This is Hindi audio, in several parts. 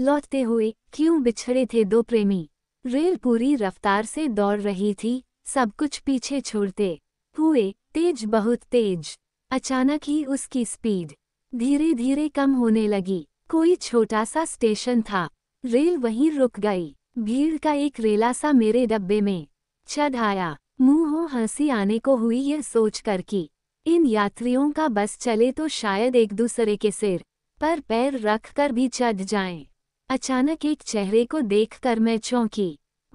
लौटते हुए क्यों बिछड़े थे दो प्रेमी रेल पूरी रफ्तार से दौड़ रही थी सब कुछ पीछे छोड़ते हुए तेज बहुत तेज अचानक ही उसकी स्पीड धीरे धीरे कम होने लगी कोई छोटा सा स्टेशन था रेल वहीं रुक गई भीड़ का एक रेला सा मेरे डब्बे में चढ़ आया मुंह हो हंसी आने को हुई यह सोच कर कि इन यात्रियों का बस चले तो शायद एक दूसरे के सिर पर पैर रख कर भी चढ़ जाएं। अचानक एक चेहरे को देखकर मैं चौंकी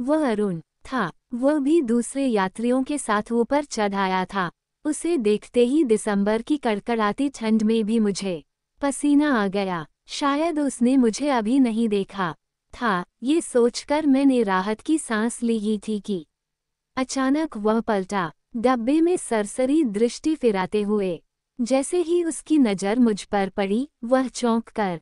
वह अरुण था वह भी दूसरे यात्रियों के साथ ऊपर चढ़ आया था उसे देखते ही दिसंबर की कड़कड़ाती ठंड में भी मुझे पसीना आ गया शायद उसने मुझे अभी नहीं देखा था ये सोचकर मैंने राहत की सांस ली ही थी कि अचानक वह पलटा डब्बे में सरसरी दृष्टि फिराते हुए जैसे ही उसकी नज़र मुझ पर पड़ी वह चौंक कर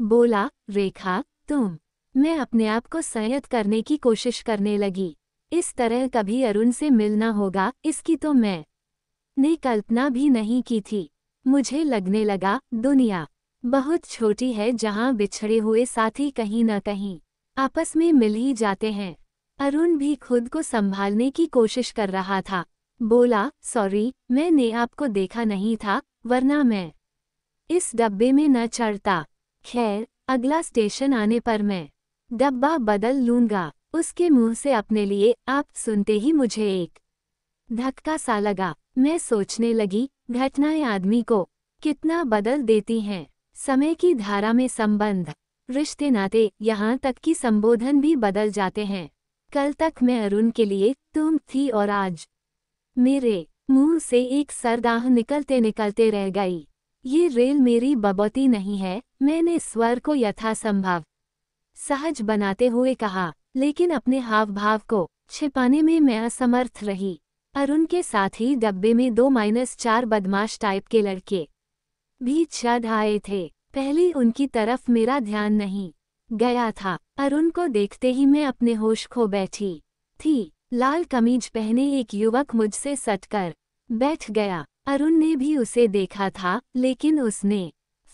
बोला रेखा तुम मैं अपने आप को संयत करने की कोशिश करने लगी इस तरह कभी अरुण से मिलना होगा इसकी तो मैं ने कल्पना भी नहीं की थी मुझे लगने लगा दुनिया बहुत छोटी है जहाँ बिछड़े हुए साथी कहीं न कहीं आपस में मिल ही जाते हैं अरुण भी खुद को संभालने की कोशिश कर रहा था बोला सॉरी मैंने आपको देखा नहीं था वरना मैं इस डब्बे में न चढ़ता खैर अगला स्टेशन आने पर मैं डब्बा बदल लूंगा उसके मुंह से अपने लिए आप सुनते ही मुझे एक धक्का सा लगा मैं सोचने लगी घटनाएं आदमी को कितना बदल देती हैं समय की धारा में संबंध रिश्ते नाते यहाँ तक कि संबोधन भी बदल जाते हैं कल तक मैं अरुण के लिए तुम थी और आज मेरे मुंह से एक सरदाह निकलते निकलते रह गई ये रेल मेरी बबौती नहीं है मैंने स्वर को यथासंभव सहज बनाते हुए कहा लेकिन अपने हाव भाव को छिपाने में मैं असमर्थ रही अरुण के साथ ही डब्बे में दो माइनस चार बदमाश टाइप के लड़के भी चढ़ आए थे पहले उनकी तरफ मेरा ध्यान नहीं गया था अरुण को देखते ही मैं अपने होश खो बैठी थी लाल कमीज पहने एक युवक मुझसे सटकर बैठ गया अरुण ने भी उसे देखा था लेकिन उसने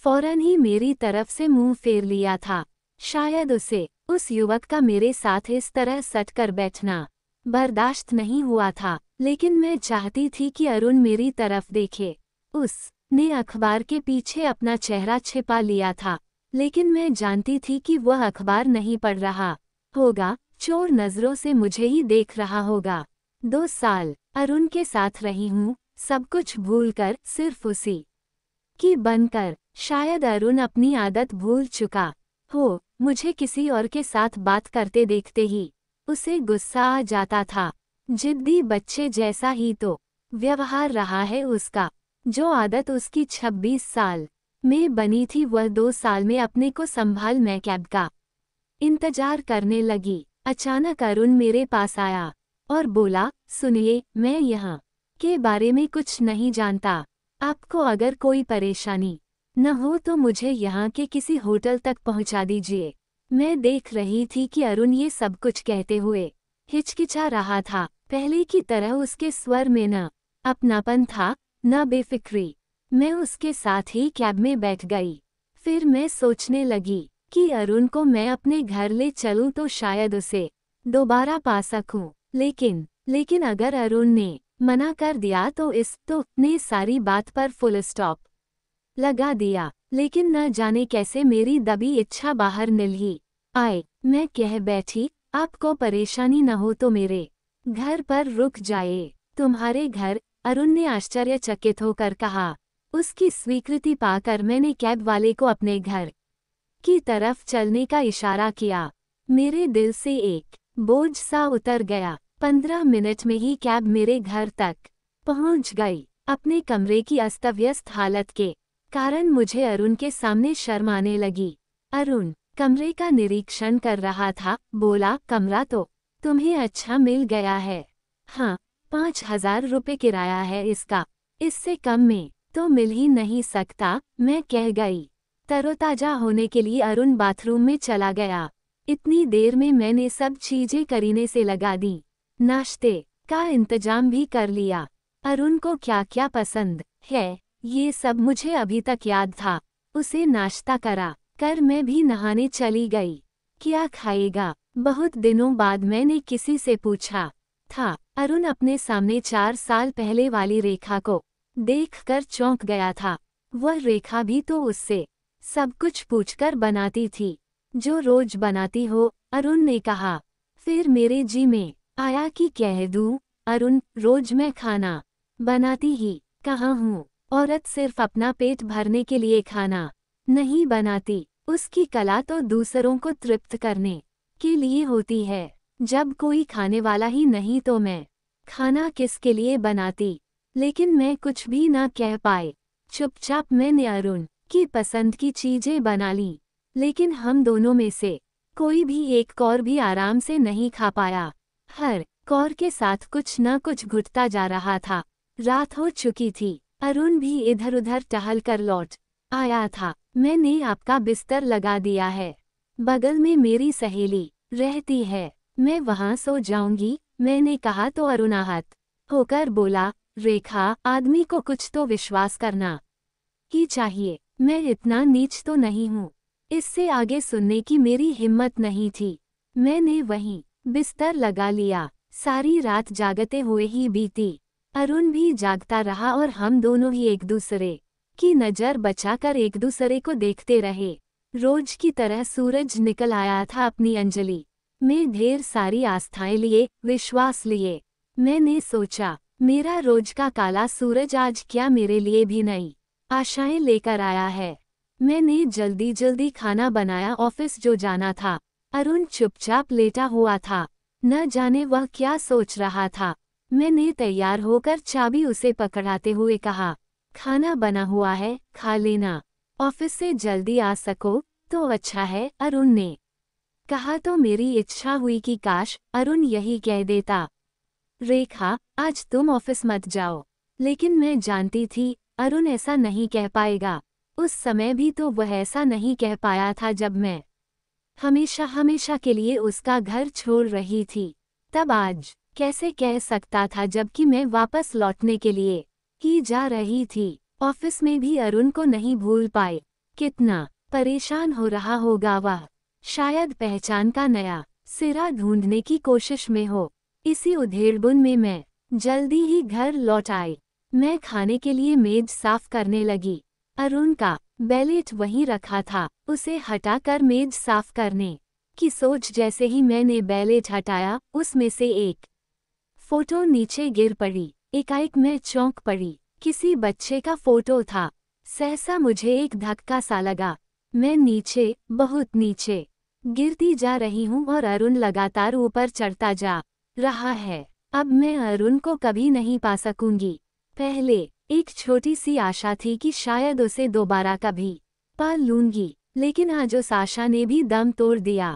फौरन ही मेरी तरफ से मुंह फेर लिया था शायद उसे उस युवक का मेरे साथ इस तरह सट कर बैठना बर्दाश्त नहीं हुआ था लेकिन मैं चाहती थी कि अरुण मेरी तरफ देखे उसने अखबार के पीछे अपना चेहरा छिपा लिया था लेकिन मैं जानती थी कि वह अखबार नहीं पढ़ रहा होगा चोर नज़रों से मुझे ही देख रहा होगा दो साल अरुण के साथ रही हूँ सब कुछ भूलकर सिर्फ उसी की बनकर शायद अरुण अपनी आदत भूल चुका हो मुझे किसी और के साथ बात करते देखते ही उसे गुस्सा आ जाता था जिद्दी बच्चे जैसा ही तो व्यवहार रहा है उसका जो आदत उसकी 26 साल में बनी थी वह दो साल में अपने को संभाल मैं कैब का इंतजार करने लगी अचानक अरुण मेरे पास आया और बोला सुनिए मैं यहाँ के बारे में कुछ नहीं जानता आपको अगर कोई परेशानी न हो तो मुझे यहाँ के किसी होटल तक पहुँचा दीजिए मैं देख रही थी कि अरुण ये सब कुछ कहते हुए हिचकिचा रहा था पहले की तरह उसके स्वर में न अपनापन था न बेफिक्री मैं उसके साथ ही कैब में बैठ गई फिर मैं सोचने लगी कि अरुण को मैं अपने घर ले चलूं तो शायद उसे दोबारा पा सकूं लेकिन लेकिन अगर अरुण ने मना कर दिया तो इस तो ने सारी बात पर फुल स्टॉप लगा दिया लेकिन न जाने कैसे मेरी दबी इच्छा बाहर निलही आए मैं कह बैठी आपको परेशानी न हो तो मेरे घर पर रुक जाए तुम्हारे घर अरुण ने आश्चर्यचकित होकर कहा उसकी स्वीकृति पाकर मैंने कैब वाले को अपने घर की तरफ चलने का इशारा किया मेरे दिल से एक बोझ सा उतर गया पंद्रह मिनट में ही कैब मेरे घर तक पहुंच गई अपने कमरे की अस्तव्यस्त हालत के कारण मुझे अरुण के सामने शर्म आने लगी अरुण कमरे का निरीक्षण कर रहा था बोला कमरा तो तुम्हें अच्छा मिल गया है हाँ पाँच हजार रुपये किराया है इसका इससे कम में तो मिल ही नहीं सकता मैं कह गई तरोताजा होने के लिए अरुण बाथरूम में चला गया इतनी देर में मैंने सब चीजें करीने से लगा दी नाश्ते का इंतजाम भी कर लिया अरुण को क्या क्या पसंद है ये सब मुझे अभी तक याद था उसे नाश्ता करा कर मैं भी नहाने चली गई क्या खाएगा बहुत दिनों बाद मैंने किसी से पूछा था अरुण अपने सामने चार साल पहले वाली रेखा को देखकर चौंक गया था वह रेखा भी तो उससे सब कुछ पूछकर बनाती थी जो रोज बनाती हो अरुण ने कहा फिर मेरे जी में आया कि कह दू अरुण रोज मैं खाना बनाती ही कहाँ हूँ औरत सिर्फ अपना पेट भरने के लिए खाना नहीं बनाती उसकी कला तो दूसरों को तृप्त करने के लिए होती है जब कोई खाने वाला ही नहीं तो मैं खाना किसके लिए बनाती लेकिन मैं कुछ भी ना कह पाए चुपचाप मैंने अरुण की पसंद की चीजें बना ली लेकिन हम दोनों में से कोई भी एक और भी आराम से नहीं खा पाया हर कौर के साथ कुछ न कुछ घुटता जा रहा था रात हो चुकी थी अरुण भी इधर उधर टहल कर लौट आया था मैंने आपका बिस्तर लगा दिया है बगल में मेरी सहेली रहती है मैं वहाँ सो जाऊंगी मैंने कहा तो अरुणाहत होकर बोला रेखा आदमी को कुछ तो विश्वास करना ही चाहिए मैं इतना नीच तो नहीं हूँ इससे आगे सुनने की मेरी हिम्मत नहीं थी मैंने वहीं बिस्तर लगा लिया सारी रात जागते हुए ही बीती अरुण भी जागता रहा और हम दोनों ही एक दूसरे की नज़र बचाकर एक दूसरे को देखते रहे रोज की तरह सूरज निकल आया था अपनी अंजलि में ढेर सारी आस्थाएं लिए विश्वास लिए मैंने सोचा मेरा रोज का काला सूरज आज क्या मेरे लिए भी नहीं आशाएं लेकर आया है मैंने जल्दी जल्दी खाना बनाया ऑफिस जो जाना था अरुण चुपचाप लेटा हुआ था न जाने वह क्या सोच रहा था मैंने तैयार होकर चाबी उसे पकड़ाते हुए कहा खाना बना हुआ है खा लेना ऑफिस से जल्दी आ सको तो अच्छा है अरुण ने कहा तो मेरी इच्छा हुई कि काश अरुण यही कह देता रेखा आज तुम ऑफिस मत जाओ लेकिन मैं जानती थी अरुण ऐसा नहीं कह पाएगा उस समय भी तो वह ऐसा नहीं कह पाया था जब मैं हमेशा हमेशा के लिए उसका घर छोड़ रही थी तब आज कैसे कह सकता था जबकि मैं वापस लौटने के लिए ही जा रही थी ऑफिस में भी अरुण को नहीं भूल पाए कितना परेशान हो रहा होगा वह शायद पहचान का नया सिरा ढूंढने की कोशिश में हो इसी उधेड़बुन में मैं जल्दी ही घर लौट आई मैं खाने के लिए मेज साफ करने लगी अरुण का बैलेट वहीं रखा था उसे हटाकर मेज साफ करने की सोच जैसे ही मैंने बैलेज हटाया उसमें से एक फोटो नीचे गिर पड़ी एकाएक मैं चौंक पड़ी किसी बच्चे का फोटो था सहसा मुझे एक धक्का सा लगा मैं नीचे बहुत नीचे गिरती जा रही हूँ और अरुण लगातार ऊपर चढ़ता जा रहा है अब मैं अरुण को कभी नहीं पा सकूंगी पहले एक छोटी सी आशा थी कि शायद उसे दोबारा कभी पा लूंगी लेकिन आज साशा ने भी दम तोड़ दिया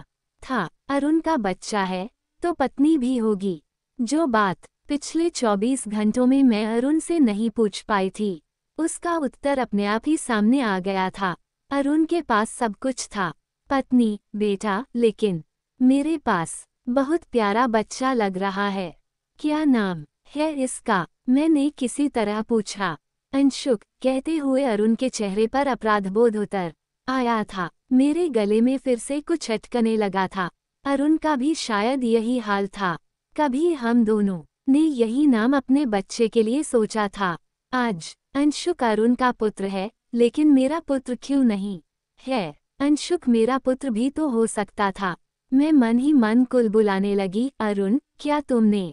था अरुण का बच्चा है तो पत्नी भी होगी जो बात पिछले 24 घंटों में मैं अरुण से नहीं पूछ पाई थी उसका उत्तर अपने आप ही सामने आ गया था अरुण के पास सब कुछ था पत्नी बेटा लेकिन मेरे पास बहुत प्यारा बच्चा लग रहा है क्या नाम है इसका मैंने किसी तरह पूछा अंशुक कहते हुए अरुण के चेहरे पर अपराधबोध उतर आया था मेरे गले में फिर से कुछ अटकने लगा था अरुण का भी शायद यही हाल था कभी हम दोनों ने यही नाम अपने बच्चे के लिए सोचा था आज अंशुक अरुण का पुत्र है लेकिन मेरा पुत्र क्यों नहीं है अंशुक मेरा पुत्र भी तो हो सकता था मैं मन ही मन कुल बुलाने लगी अरुण क्या तुमने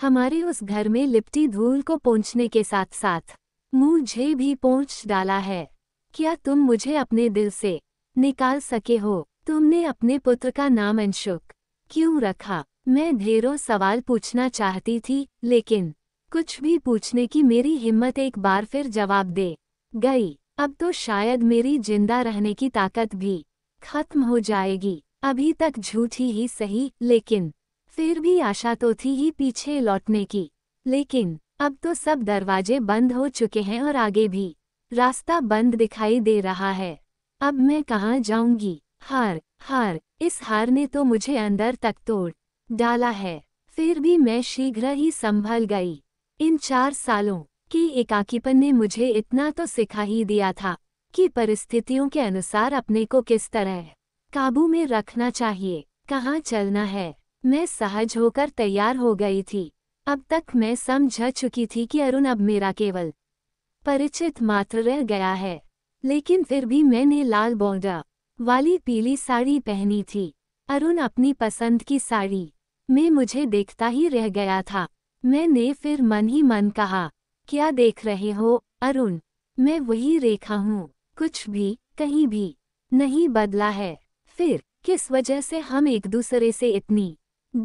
हमारे उस घर में लिपटी धूल को पहुँचने के साथ साथ मुझे भी पहुँच डाला है क्या तुम मुझे अपने दिल से निकाल सके हो तुमने अपने पुत्र का नाम अंशुक क्यों रखा मैं ढेरों सवाल पूछना चाहती थी लेकिन कुछ भी पूछने की मेरी हिम्मत एक बार फिर जवाब दे गई अब तो शायद मेरी जिंदा रहने की ताकत भी खत्म हो जाएगी अभी तक झूठी ही सही लेकिन फिर भी आशा तो थी ही पीछे लौटने की लेकिन अब तो सब दरवाजे बंद हो चुके हैं और आगे भी रास्ता बंद दिखाई दे रहा है अब मैं कहाँ जाऊंगी हार हार इस हार ने तो मुझे अंदर तक तोड़ डाला है फिर भी मैं शीघ्र ही संभल गई इन चार सालों की एकाकीपन ने मुझे इतना तो सिखा ही दिया था कि परिस्थितियों के अनुसार अपने को किस तरह काबू में रखना चाहिए कहाँ चलना है मैं सहज होकर तैयार हो गई थी अब तक मैं समझ चुकी थी कि अरुण अब मेरा केवल परिचित मात्र रह गया है लेकिन फिर भी मैंने लाल बॉर्डर वाली पीली साड़ी पहनी थी अरुण अपनी पसंद की साड़ी में मुझे देखता ही रह गया था मैंने फिर मन ही मन कहा क्या देख रहे हो अरुण मैं वही रेखा हूँ कुछ भी कहीं भी नहीं बदला है फिर किस वजह से हम एक दूसरे से इतनी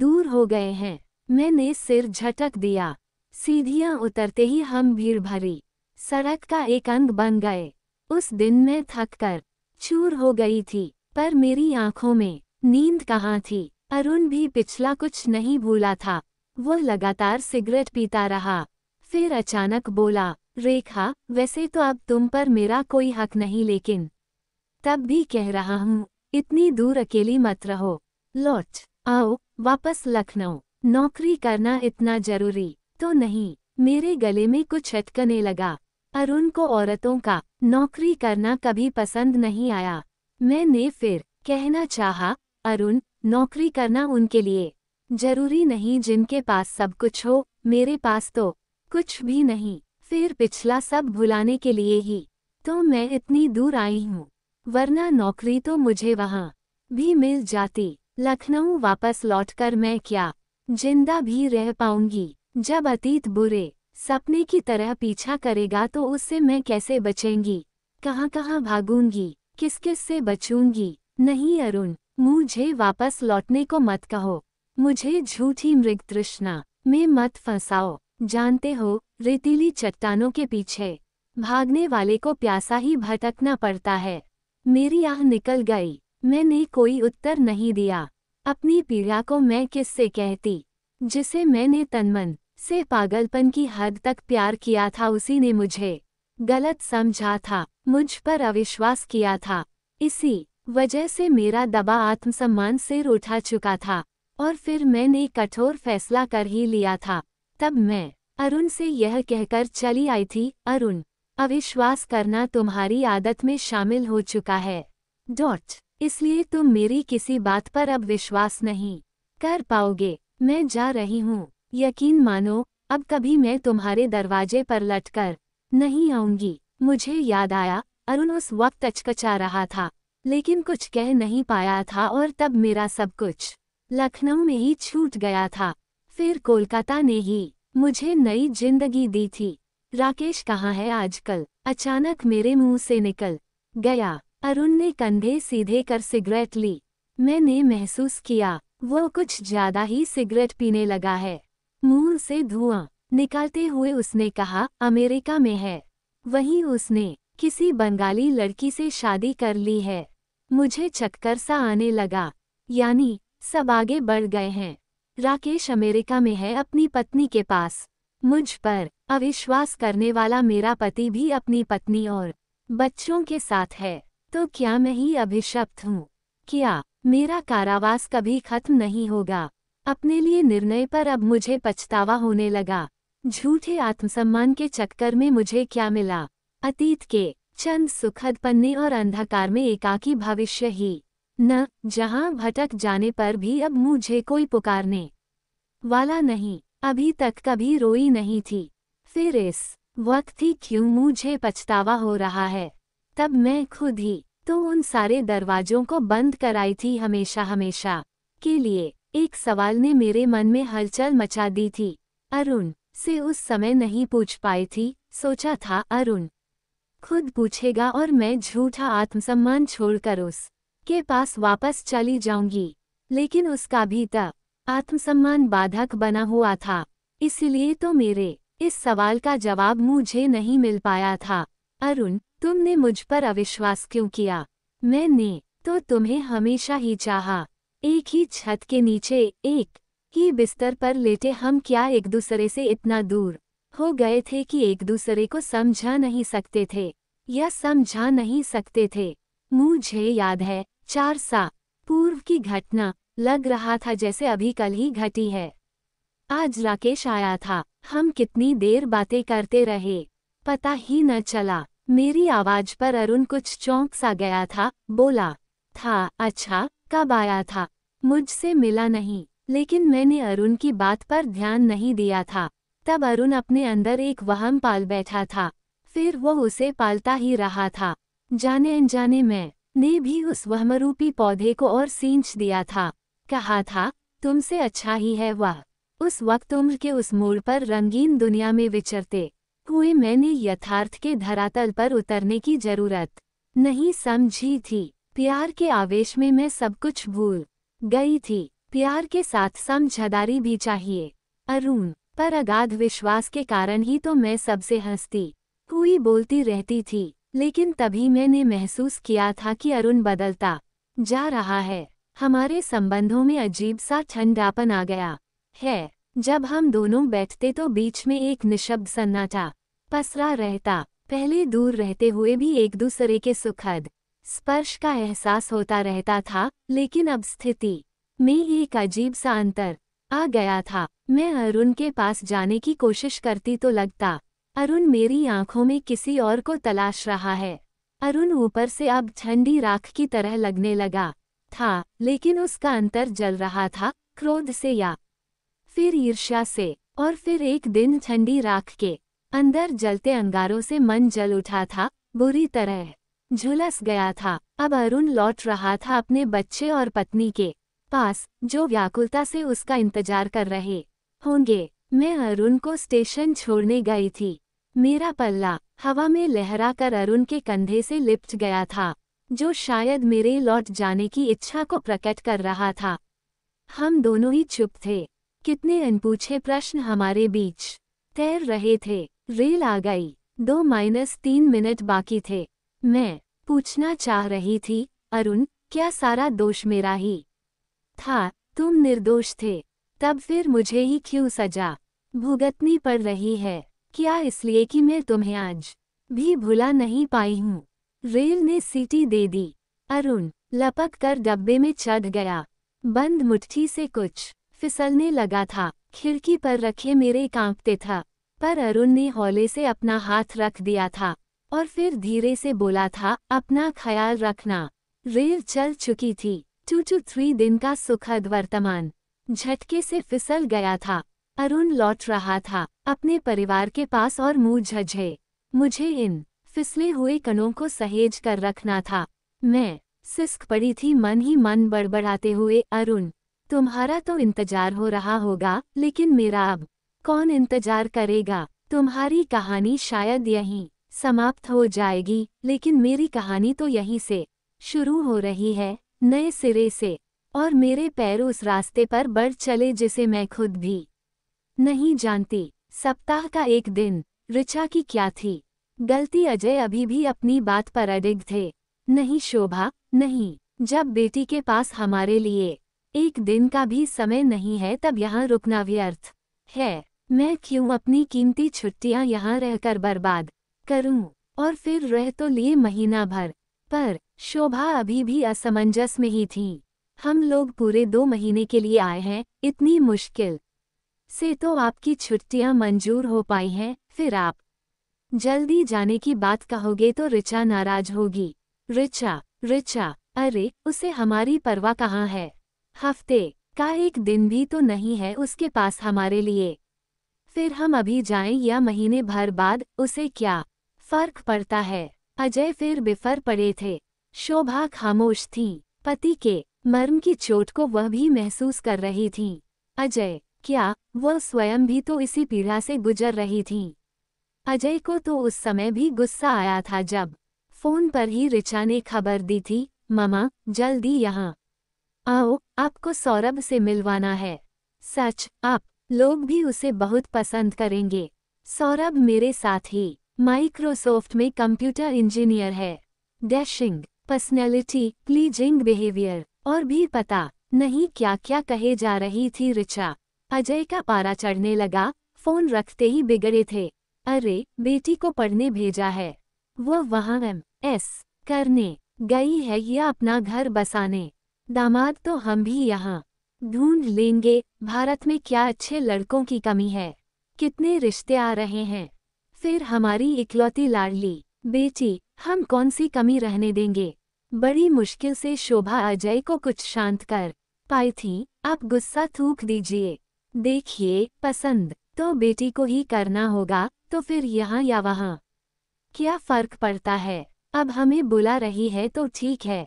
दूर हो गए हैं मैंने सिर झटक दिया सीढ़ियाँ उतरते ही हम भीड़ भरी सड़क का एक अंग बन गए उस दिन मैं थक कर चूर हो गई थी पर मेरी आंखों में नींद कहाँ थी अरुण भी पिछला कुछ नहीं भूला था वह लगातार सिगरेट पीता रहा फिर अचानक बोला रेखा वैसे तो अब तुम पर मेरा कोई हक नहीं लेकिन तब भी कह रहा हूँ इतनी दूर अकेली मत रहो लौट आओ वापस लखनऊ नौकरी करना इतना जरूरी तो नहीं मेरे गले में कुछ अटकने लगा अरुण को औरतों का नौकरी करना कभी पसंद नहीं आया मैंने फिर कहना चाहा, अरुण नौकरी करना उनके लिए जरूरी नहीं जिनके पास सब कुछ हो मेरे पास तो कुछ भी नहीं फिर पिछला सब भुलाने के लिए ही तो मैं इतनी दूर आई हूँ वरना नौकरी तो मुझे वहाँ भी मिल जाती लखनऊ वापस लौटकर मैं क्या जिंदा भी रह पाऊंगी जब अतीत बुरे सपने की तरह पीछा करेगा तो उससे मैं कैसे बचेंगी कहाँ कहाँ भागूंगी किस किस से बचूंगी नहीं अरुण मुझे वापस लौटने को मत कहो मुझे झूठी मृग तृष्णा में मत फंसाओ जानते हो रेतीली चट्टानों के पीछे भागने वाले को प्यासा ही भटकना पड़ता है मेरी आह निकल गई मैंने कोई उत्तर नहीं दिया अपनी पीड़ा को मैं किससे कहती जिसे मैंने तनमन से पागलपन की हद तक प्यार किया था उसी ने मुझे गलत समझा था मुझ पर अविश्वास किया था इसी वजह से मेरा दबा आत्मसम्मान से उठा चुका था और फिर मैंने कठोर फैसला कर ही लिया था तब मैं अरुण से यह कहकर चली आई थी अरुण अविश्वास करना तुम्हारी आदत में शामिल हो चुका है डॉट इसलिए तुम मेरी किसी बात पर अब विश्वास नहीं कर पाओगे मैं जा रही हूँ यकीन मानो अब कभी मैं तुम्हारे दरवाजे पर लटकर नहीं आऊंगी मुझे याद आया अरुण उस वक्त अचकचा रहा था लेकिन कुछ कह नहीं पाया था और तब मेरा सब कुछ लखनऊ में ही छूट गया था फिर कोलकाता ने ही मुझे नई जिंदगी दी थी राकेश कहाँ है आजकल अचानक मेरे मुंह से निकल गया अरुण ने कंधे सीधे कर सिगरेट ली मैंने महसूस किया वो कुछ ज्यादा ही सिगरेट पीने लगा है मुंह से धुआं निकालते हुए उसने कहा अमेरिका में है वहीं उसने किसी बंगाली लड़की से शादी कर ली है मुझे चक्कर सा आने लगा यानी सब आगे बढ़ गए हैं राकेश अमेरिका में है अपनी पत्नी के पास मुझ पर अविश्वास करने वाला मेरा पति भी अपनी पत्नी और बच्चों के साथ है तो क्या मैं ही अभिशप्त हूँ क्या मेरा कारावास कभी खत्म नहीं होगा अपने लिए निर्णय पर अब मुझे पछतावा होने लगा झूठे आत्मसम्मान के चक्कर में मुझे क्या मिला अतीत के चंद सुखद पन्ने और अंधकार में एकाकी भविष्य ही न जहां भटक जाने पर भी अब मुझे कोई पुकारने वाला नहीं अभी तक कभी रोई नहीं थी फिर इस वक्त ही क्यों मुझे पछतावा हो रहा है तब मैं खुद ही तो उन सारे दरवाजों को बंद कराई थी हमेशा हमेशा के लिए एक सवाल ने मेरे मन में हलचल मचा दी थी अरुण से उस समय नहीं पूछ पाई थी सोचा था अरुण खुद पूछेगा और मैं झूठा आत्मसम्मान छोड़कर उस के पास वापस चली जाऊंगी लेकिन उसका भी तब आत्मसम्मान बाधक बना हुआ था इसलिए तो मेरे इस सवाल का जवाब मुझे नहीं मिल पाया था अरुण तुमने मुझ पर अविश्वास क्यों किया मैंने तो तुम्हें हमेशा ही चाहा एक ही छत के नीचे एक ही बिस्तर पर लेटे हम क्या एक दूसरे से इतना दूर हो गए थे कि एक दूसरे को समझा नहीं सकते थे या समझा नहीं सकते थे मुझे याद है चार सा पूर्व की घटना लग रहा था जैसे अभी कल ही घटी है आज राकेश आया था हम कितनी देर बातें करते रहे पता ही न चला मेरी आवाज पर अरुण कुछ चौंक सा गया था बोला था अच्छा कब आया था मुझसे मिला नहीं लेकिन मैंने अरुण की बात पर ध्यान नहीं दिया था तब अरुण अपने अंदर एक वहम पाल बैठा था फिर वो उसे पालता ही रहा था जाने अनजाने में ने भी उस वहमरूपी पौधे को और सींच दिया था कहा था तुमसे अच्छा ही है वह उस वक्त उम्र के उस मोड़ पर रंगीन दुनिया में विचरते हुए मैंने यथार्थ के धरातल पर उतरने की जरूरत नहीं समझी थी प्यार के आवेश में मैं सब कुछ भूल गई थी प्यार के साथ समझदारी भी चाहिए अरुण पर अगाध विश्वास के कारण ही तो मैं सबसे हंसती हुई बोलती रहती थी लेकिन तभी मैंने महसूस किया था कि अरुण बदलता जा रहा है हमारे संबंधों में अजीब सा ठंडापन आ गया है जब हम दोनों बैठते तो बीच में एक निशब्द सन्नाटा पसरा रहता पहले दूर रहते हुए भी एक दूसरे के सुखद स्पर्श का एहसास होता रहता था लेकिन अब स्थिति में एक अजीब सा अंतर आ गया था मैं अरुण के पास जाने की कोशिश करती तो लगता अरुण मेरी आंखों में किसी और को तलाश रहा है अरुण ऊपर से अब ठंडी राख की तरह लगने लगा था लेकिन उसका अंतर जल रहा था क्रोध से या फिर ईर्ष्या से और फिर एक दिन ठंडी राख के अंदर जलते अंगारों से मन जल उठा था बुरी तरह झुलस गया था अब अरुण लौट रहा था अपने बच्चे और पत्नी के पास जो व्याकुलता से उसका इंतजार कर रहे होंगे मैं अरुण को स्टेशन छोड़ने गई थी मेरा पल्ला हवा में लहरा कर अरुण के कंधे से लिपट गया था जो शायद मेरे लौट जाने की इच्छा को प्रकट कर रहा था हम दोनों ही चुप थे कितने अनपूछे प्रश्न हमारे बीच तैर रहे थे रेल आ गई दो माइनस तीन मिनट बाकी थे मैं पूछना चाह रही थी अरुण क्या सारा दोष मेरा ही था तुम निर्दोष थे तब फिर मुझे ही क्यों सजा भुगतनी पड़ रही है क्या इसलिए कि मैं तुम्हें आज भी भुला नहीं पाई हूँ रेल ने सीटी दे दी अरुण लपक कर डब्बे में चढ़ गया बंद मुट्ठी से कुछ फिसलने लगा था खिड़की पर रखे मेरे कांपते था पर अरुण ने हौले से अपना हाथ रख दिया था और फिर धीरे से बोला था अपना ख्याल रखना रेल चल चुकी थी टू टू थ्री दिन का सुखद वर्तमान झटके से फिसल गया था अरुण लौट रहा था अपने परिवार के पास और मुंह झझे मुझे इन फिसले हुए कणों को सहेज कर रखना था मैं सिस्क पड़ी थी मन ही मन बड़बड़ाते हुए अरुण तुम्हारा तो इंतजार हो रहा होगा लेकिन मेरा अब कौन इंतजार करेगा तुम्हारी कहानी शायद यहीं समाप्त हो जाएगी लेकिन मेरी कहानी तो यहीं से शुरू हो रही है नए सिरे से और मेरे पैर उस रास्ते पर बढ़ चले जिसे मैं खुद भी नहीं जानती सप्ताह का एक दिन ऋचा की क्या थी गलती अजय अभी भी अपनी बात पर अडिग थे नहीं शोभा नहीं जब बेटी के पास हमारे लिए एक दिन का भी समय नहीं है तब यहाँ रुकना व्यर्थ है मैं क्यों अपनी कीमती छुट्टियाँ यहाँ रहकर बर्बाद करूं और फिर रह तो लिए महीना भर पर शोभा अभी भी असमंजस में ही थी हम लोग पूरे दो महीने के लिए आए हैं इतनी मुश्किल से तो आपकी छुट्टियां मंजूर हो पाई हैं फिर आप जल्दी जाने की बात कहोगे तो ऋचा नाराज होगी ऋचा ऋचा अरे उसे हमारी परवाह कहाँ है हफ्ते का एक दिन भी तो नहीं है उसके पास हमारे लिए फिर हम अभी जाएं या महीने भर बाद उसे क्या फर्क पड़ता है अजय फिर बिफर पड़े थे शोभा खामोश थी पति के मर्म की चोट को वह भी महसूस कर रही थी अजय क्या वह स्वयं भी तो इसी पीड़ा से गुजर रही थी अजय को तो उस समय भी गुस्सा आया था जब फोन पर ही रिचा ने खबर दी थी ममा जल्दी यहाँ आओ आपको सौरभ से मिलवाना है सच आप लोग भी उसे बहुत पसंद करेंगे सौरभ मेरे साथ ही माइक्रोसॉफ्ट में कंप्यूटर इंजीनियर है डैशिंग पर्सनैलिटी प्लीजिंग बिहेवियर और भी पता नहीं क्या क्या कहे जा रही थी रिचा अजय का पारा चढ़ने लगा फोन रखते ही बिगड़े थे अरे बेटी को पढ़ने भेजा है वो वहाँ एम एस करने गई है या अपना घर बसाने दामाद तो हम भी यहाँ ढूंढ लेंगे भारत में क्या अच्छे लड़कों की कमी है कितने रिश्ते आ रहे हैं फिर हमारी इकलौती लाडली बेटी हम कौन सी कमी रहने देंगे बड़ी मुश्किल से शोभा अजय को कुछ शांत कर पाई थी आप गुस्सा थूक दीजिए देखिए पसंद तो बेटी को ही करना होगा तो फिर यहाँ या वहाँ क्या फर्क पड़ता है अब हमें बुला रही है तो ठीक है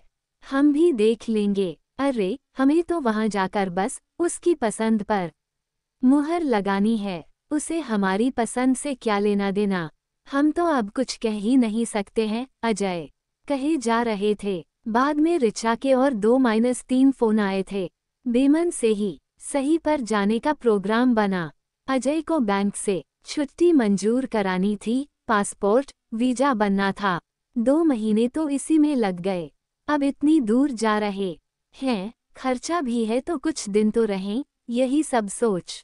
हम भी देख लेंगे अरे हमें तो वहाँ जाकर बस उसकी पसंद पर मुहर लगानी है उसे हमारी पसंद से क्या लेना देना हम तो अब कुछ कह ही नहीं सकते हैं अजय कहे जा रहे थे बाद में रिचा के और दो माइनस तीन फोन आए थे बेमन से ही सही पर जाने का प्रोग्राम बना अजय को बैंक से छुट्टी मंजूर करानी थी पासपोर्ट वीजा बनना था दो महीने तो इसी में लग गए अब इतनी दूर जा रहे हैं खर्चा भी है तो कुछ दिन तो रहें यही सब सोच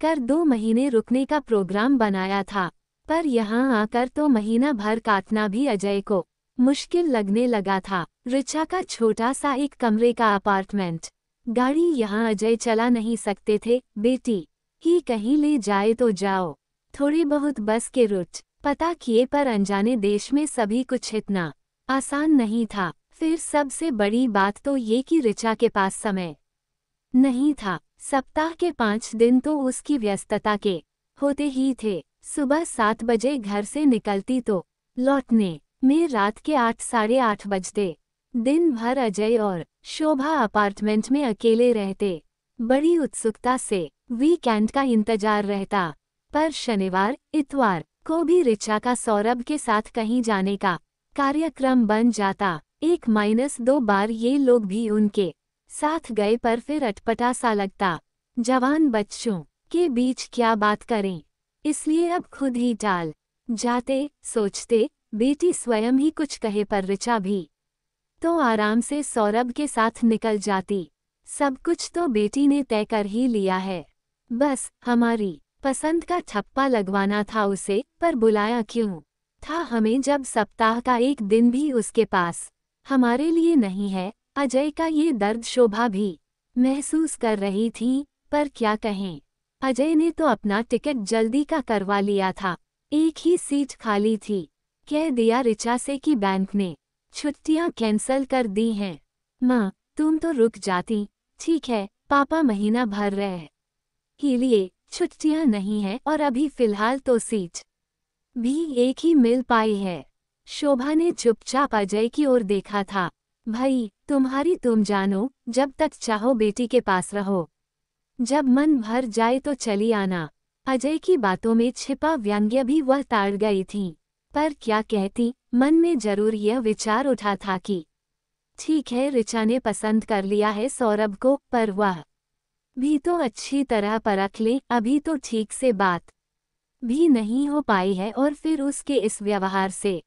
कर दो महीने रुकने का प्रोग्राम बनाया था पर यहाँ आकर तो महीना भर काटना भी अजय को मुश्किल लगने लगा था रिचा का छोटा सा एक कमरे का अपार्टमेंट गाड़ी यहाँ अजय चला नहीं सकते थे बेटी ही कहीं ले जाए तो जाओ थोड़ी बहुत बस के रूट पता किए पर अनजाने देश में सभी कुछ इतना आसान नहीं था फिर सबसे बड़ी बात तो ये कि रिचा के पास समय नहीं था सप्ताह के पाँच दिन तो उसकी व्यस्तता के होते ही थे सुबह सात बजे घर से निकलती तो लौटने में रात के आठ साढ़े आठ बजते दिन भर अजय और शोभा अपार्टमेंट में अकेले रहते बड़ी उत्सुकता से वीकेंड का इंतजार रहता पर शनिवार इतवार को भी रिचा का सौरभ के साथ कहीं जाने का कार्यक्रम बन जाता एक माइनस दो बार ये लोग भी उनके साथ गए पर फिर अटपटा सा लगता जवान बच्चों के बीच क्या बात करें इसलिए अब खुद ही टाल जाते सोचते बेटी स्वयं ही कुछ कहे पर ऋचा भी तो आराम से सौरभ के साथ निकल जाती सब कुछ तो बेटी ने तय कर ही लिया है बस हमारी पसंद का ठप्पा लगवाना था उसे पर बुलाया क्यों था हमें जब सप्ताह का एक दिन भी उसके पास हमारे लिए नहीं है अजय का ये दर्द शोभा भी महसूस कर रही थी पर क्या कहें अजय ने तो अपना टिकट जल्दी का करवा लिया था एक ही सीट खाली थी कह दिया रिचा से कि बैंक ने छुट्टियां कैंसल कर दी हैं माँ तुम तो रुक जाती ठीक है पापा महीना भर रहे के लिए छुट्टियां नहीं हैं और अभी फिलहाल तो सीट भी एक ही मिल पाई है शोभा ने चुपचाप अजय की ओर देखा था भाई तुम्हारी तुम जानो जब तक चाहो बेटी के पास रहो जब मन भर जाए तो चली आना अजय की बातों में छिपा व्यंग्य भी वह ताड़ गई थी पर क्या कहती मन में जरूर यह विचार उठा था कि ठीक है ऋचा ने पसंद कर लिया है सौरभ को पर वह भी तो अच्छी तरह परख ले अभी तो ठीक से बात भी नहीं हो पाई है और फिर उसके इस व्यवहार से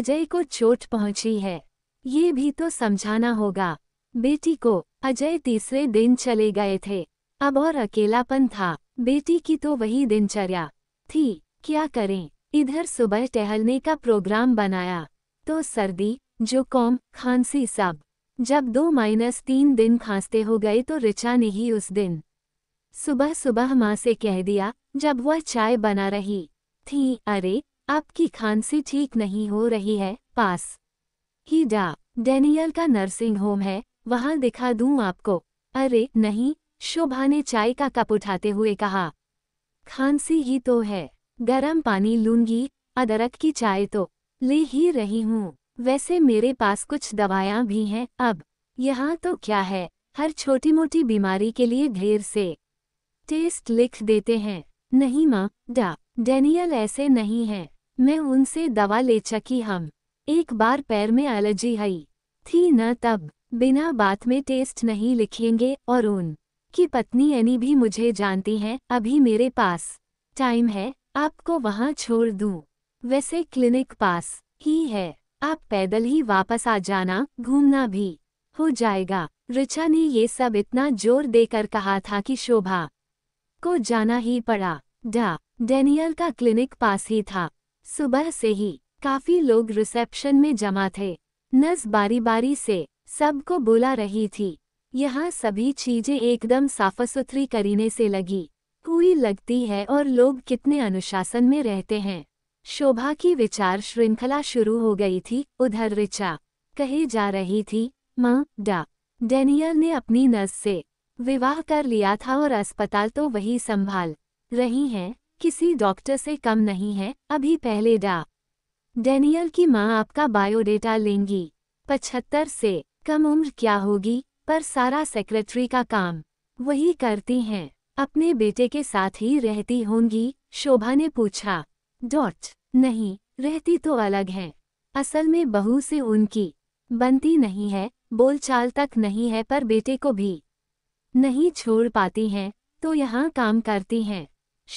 अजय को चोट पहुंची है ये भी तो समझाना होगा बेटी को अजय तीसरे दिन चले गए थे अब और अकेलापन था बेटी की तो वही दिनचर्या थी क्या करें इधर सुबह टहलने का प्रोग्राम बनाया तो सर्दी जुकाम खांसी सब जब दो माइनस तीन दिन खांसते हो गए तो रिचा ने ही उस दिन सुबह सुबह माँ से कह दिया जब वह चाय बना रही थी अरे आपकी खांसी ठीक नहीं हो रही है पास ही डा डेनियल का नर्सिंग होम है वहाँ दिखा दूं आपको अरे नहीं शोभा ने चाय का कप उठाते हुए कहा खांसी ही तो है गरम पानी लूंगी अदरक की चाय तो ले ही रही हूँ वैसे मेरे पास कुछ दवायाँ भी हैं अब यहाँ तो क्या है हर छोटी मोटी बीमारी के लिए ढेर से टेस्ट लिख देते हैं नहीं माँ डा डेनियल ऐसे नहीं है मैं उनसे दवा ले चकी हम एक बार पैर में एलर्जी आई थी न तब बिना बात में टेस्ट नहीं लिखेंगे और उन की पत्नी एनी भी मुझे जानती हैं अभी मेरे पास टाइम है आपको वहाँ छोड़ दूँ वैसे क्लिनिक पास ही है आप पैदल ही वापस आ जाना घूमना भी हो जाएगा रिचा ने ये सब इतना जोर देकर कहा था कि शोभा को जाना ही पड़ा डा डेनियल का क्लिनिक पास ही था सुबह से ही काफी लोग रिसेप्शन में जमा थे नज बारी बारी से सबको बुला रही थी यहाँ सभी चीजें एकदम साफ सुथरी करीने से लगी हुई लगती है और लोग कितने अनुशासन में रहते हैं शोभा की विचार श्रृंखला शुरू हो गई थी उधर ऋचा कही जा रही थी माँ डा डेनियल ने अपनी नज से विवाह कर लिया था और अस्पताल तो वही संभाल रही हैं किसी डॉक्टर से कम नहीं है अभी पहले डा डेनियल की माँ आपका बायोडेटा लेंगी पचहत्तर से कम उम्र क्या होगी पर सारा सेक्रेटरी का काम वही करती हैं अपने बेटे के साथ ही रहती होंगी शोभा ने पूछा डॉट नहीं रहती तो अलग हैं असल में बहू से उनकी बनती नहीं है बोलचाल तक नहीं है पर बेटे को भी नहीं छोड़ पाती हैं तो यहाँ काम करती हैं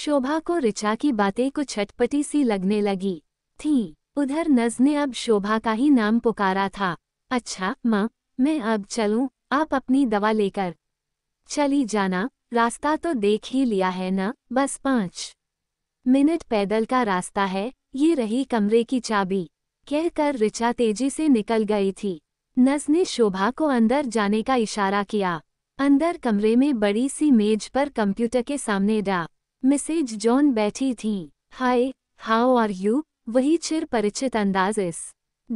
शोभा को रिचा की बातें कुछ छटपटी सी लगने लगी थी उधर नज ने अब शोभा का ही नाम पुकारा था अच्छा माँ मैं अब चलूं आप अपनी दवा लेकर चली जाना रास्ता तो देख ही लिया है ना बस पाँच मिनट पैदल का रास्ता है ये रही कमरे की चाबी कहकर रिचा तेजी से निकल गई थी नज ने शोभा को अंदर जाने का इशारा किया अंदर कमरे में बड़ी सी मेज पर कंप्यूटर के सामने डा मिसेज जॉन बैठी थी हाय हाउ आर यू वही चिर परिचित अंदाज इस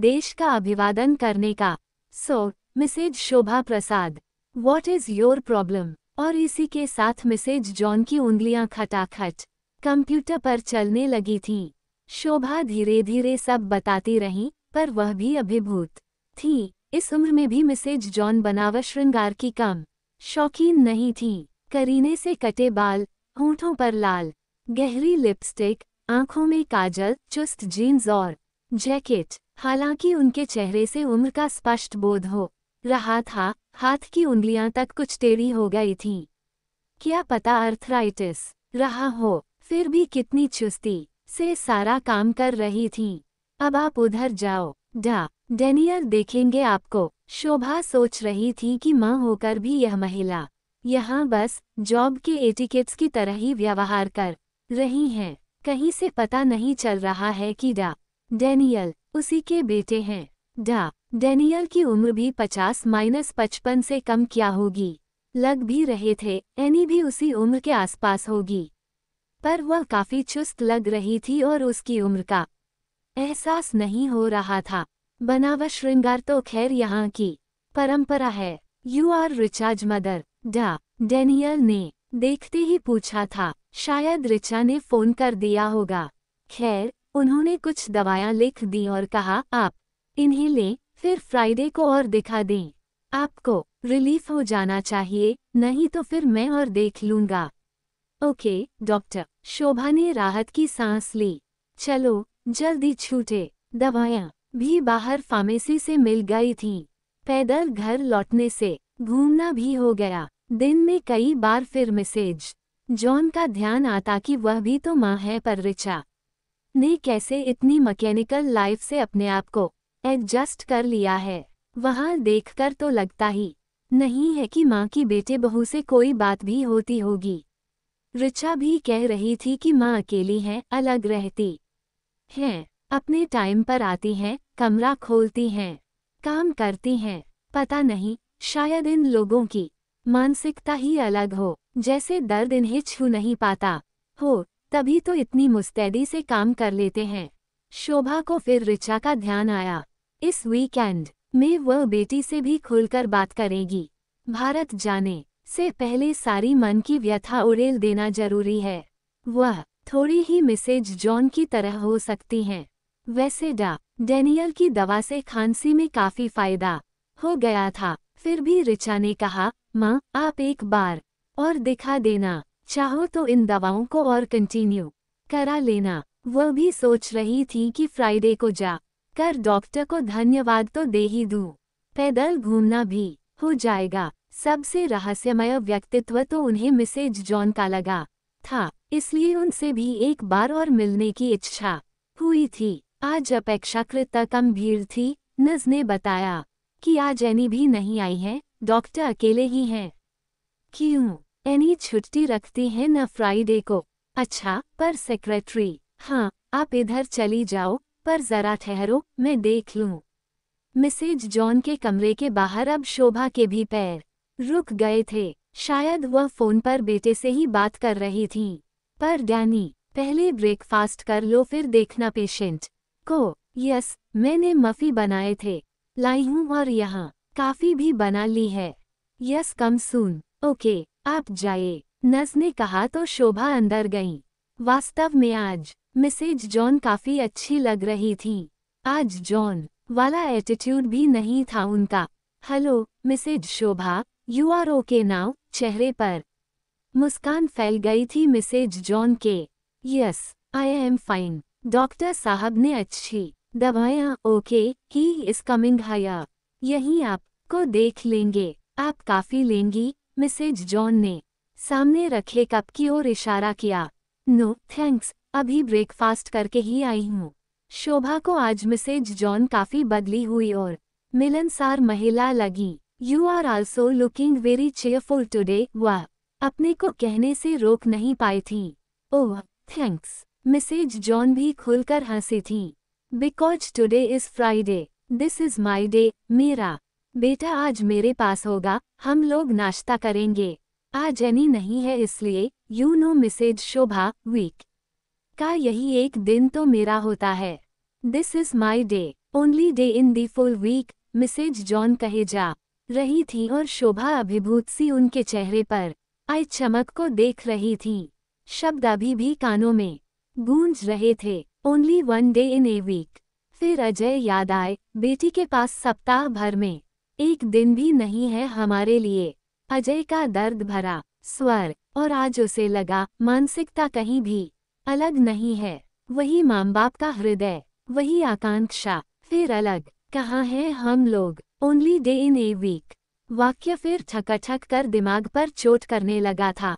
देश का अभिवादन करने का so Mrs Shobha Prasad what is your problem और इसी के साथ मिसेज जॉन की उंगलियां खटाखट कंप्यूटर पर चलने लगी थीं शोभा धीरे धीरे सब बताती रहीं पर वह भी अभिभूत थी इस उम्र में भी मिसेज जॉन बनाव श्रृंगार की कम शौकीन नहीं थी करीने से कटे बाल होंठों पर लाल गहरी लिपस्टिक आंखों में काजल चुस्त जीन्स और जैकेट हालांकि उनके चेहरे से उम्र का स्पष्ट बोध हो रहा था हाथ की उंगलियां तक कुछ टेढ़ी हो गई थी क्या पता अर्थराइटिस रहा हो फिर भी कितनी चुस्ती से सारा काम कर रही थी अब आप उधर जाओ डा डेनियर देखेंगे आपको शोभा सोच रही थी कि माँ होकर भी यह महिला यहाँ बस जॉब के एटिकेट्स की तरह ही व्यवहार कर रही हैं कहीं से पता नहीं चल रहा है कि डा डेनियल उसी के बेटे हैं डा डेनियल की उम्र भी पचास माइनस पचपन से कम क्या होगी लग भी रहे थे एनी भी उसी उम्र के आसपास होगी पर वह काफ़ी चुस्त लग रही थी और उसकी उम्र का एहसास नहीं हो रहा था बनाव श्रृंगार तो खैर यहाँ की परंपरा है यू आर रिचार्ज मदर डा डेनियल ने देखते ही पूछा था शायद ऋचा ने फोन कर दिया होगा खैर उन्होंने कुछ दवायां लिख दी और कहा आप इन्हें लें फिर फ्राइडे को और दिखा दें आपको रिलीफ हो जाना चाहिए नहीं तो फिर मैं और देख लूंगा ओके डॉक्टर शोभा ने राहत की सांस ली चलो जल्दी छूटे दवायां भी बाहर फार्मेसी से मिल गई थीं पैदल घर लौटने से घूमना भी हो गया दिन में कई बार फिर मैसेज जॉन का ध्यान आता कि वह भी तो माँ है पर रिचा ने कैसे इतनी मैकेनिकल लाइफ से अपने आप को एडजस्ट कर लिया है वहाँ देखकर तो लगता ही नहीं है कि माँ की बेटे बहू से कोई बात भी होती होगी रिचा भी कह रही थी कि माँ अकेली हैं अलग रहती हैं अपने टाइम पर आती हैं कमरा खोलती हैं काम करती हैं पता नहीं शायद इन लोगों की मानसिकता ही अलग हो जैसे दर्द इन्हें छू नहीं पाता हो तभी तो इतनी मुस्तैदी से काम कर लेते हैं शोभा को फिर ऋचा का ध्यान आया इस वीकेंड में वह बेटी से भी खुलकर बात करेगी भारत जाने से पहले सारी मन की व्यथा उड़ेल देना जरूरी है वह थोड़ी ही मिसेज जॉन की तरह हो सकती हैं वैसे डा डेनियल की दवा से खांसी में काफी फायदा हो गया था फिर भी रिचा ने कहा माँ आप एक बार और दिखा देना चाहो तो इन दवाओं को और कंटिन्यू करा लेना वह भी सोच रही थी कि फ्राइडे को जा कर डॉक्टर को धन्यवाद तो दे ही दू पैदल घूमना भी हो जाएगा सबसे रहस्यमय व्यक्तित्व तो उन्हें मिसेज जॉन का लगा था इसलिए उनसे भी एक बार और मिलने की इच्छा हुई थी आज अपेक्षाकृत कम भीड़ थी नज ने बताया कि आज एनी भी नहीं आई है डॉक्टर अकेले ही हैं क्यों एनी छुट्टी रखती है न फ्राइडे को अच्छा पर सेक्रेटरी हाँ आप इधर चली जाओ पर जरा ठहरो मैं देख लूँ मिसेज जॉन के कमरे के बाहर अब शोभा के भी पैर रुक गए थे शायद वह फोन पर बेटे से ही बात कर रही थी पर डैनी पहले ब्रेकफास्ट कर लो फिर देखना पेशेंट को यस मैंने मफी बनाए थे लाई हूँ और यहाँ काफी भी बना ली है यस कम सुन ओके आप जाए नज ने कहा तो शोभा अंदर गई वास्तव में आज मिसेज जॉन काफी अच्छी लग रही थी आज जॉन वाला एटीट्यूड भी नहीं था उनका hello Mrs Shobha you are okay now चेहरे पर मुस्कान फैल गई थी मिसेज जॉन के yes I am fine doctor साहब ने अच्छी दवाया okay he is coming here यहीं आपको देख लेंगे आप काफ़ी लेंगी मिसेज जॉन ने सामने रखे कप की ओर इशारा किया नो थैंक्स अभी ब्रेकफास्ट करके ही आई हूँ शोभा को आज मिसेज जॉन काफ़ी बदली हुई और मिलनसार महिला लगी you are also looking very cheerful today वाह अपने को कहने से रोक नहीं पाई थी ओह थैंक्स मिसेज जॉन भी खुलकर हंसी थी because today is Friday this is my day मेरा बेटा आज मेरे पास होगा हम लोग नाश्ता करेंगे आज एनी नहीं है इसलिए you know Mrs Shobha week का यही एक दिन तो मेरा होता है this is my day only day in the full week Mrs John कहे जा रही थी और शोभा अभिभूत सी उनके चेहरे पर आई चमक को देख रही थी शब्द अभी भी कानों में गूंज रहे थे only one day in a week फिर अजय याद आए बेटी के पास सप्ताह भर में एक दिन भी नहीं है हमारे लिए अजय का दर्द भरा स्वर और आज उसे लगा मानसिकता कहीं भी अलग नहीं है वही माम बाप का हृदय वही आकांक्षा फिर अलग कहाँ हैं हम लोग only day in a week वाक्य फिर ठकठक कर दिमाग पर चोट करने लगा था